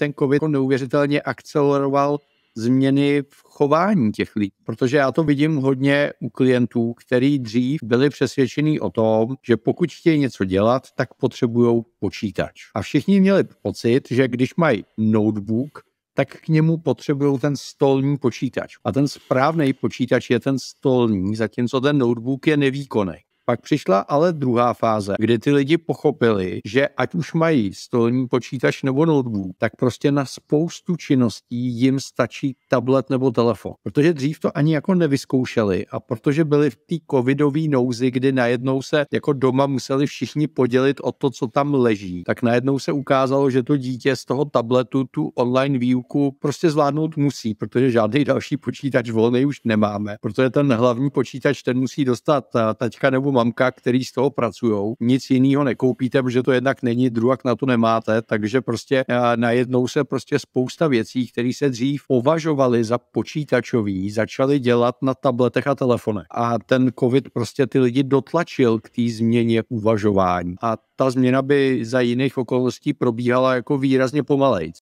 ten COVID jako neuvěřitelně akceleroval změny v chování těch lidí. Protože já to vidím hodně u klientů, který dřív byli přesvědčení o tom, že pokud chtějí něco dělat, tak potřebují počítač. A všichni měli pocit, že když mají notebook, tak k němu potřebují ten stolní počítač. A ten správný počítač je ten stolní, zatímco ten notebook je nevýkonný. Pak přišla ale druhá fáze, kdy ty lidi pochopili, že ať už mají stolní počítač nebo notebook, tak prostě na spoustu činností jim stačí tablet nebo telefon. Protože dřív to ani jako nevyzkoušeli a protože byli v té covidové nouzi, kdy najednou se jako doma museli všichni podělit o to, co tam leží, tak najednou se ukázalo, že to dítě z toho tabletu tu online výuku prostě zvládnout musí, protože žádný další počítač volný už nemáme, protože ten hlavní počítač ten musí dostat eh, tačka nebo mamka, který z toho pracují. Nic jiného nekoupíte, protože to jednak není, druhak na to nemáte, takže prostě najednou se prostě spousta věcí, které se dřív považovaly za počítačový, začaly dělat na tabletech a telefonech. A ten covid prostě ty lidi dotlačil k té změně uvažování. A ta změna by za jiných okolností probíhala jako výrazně pomalejc.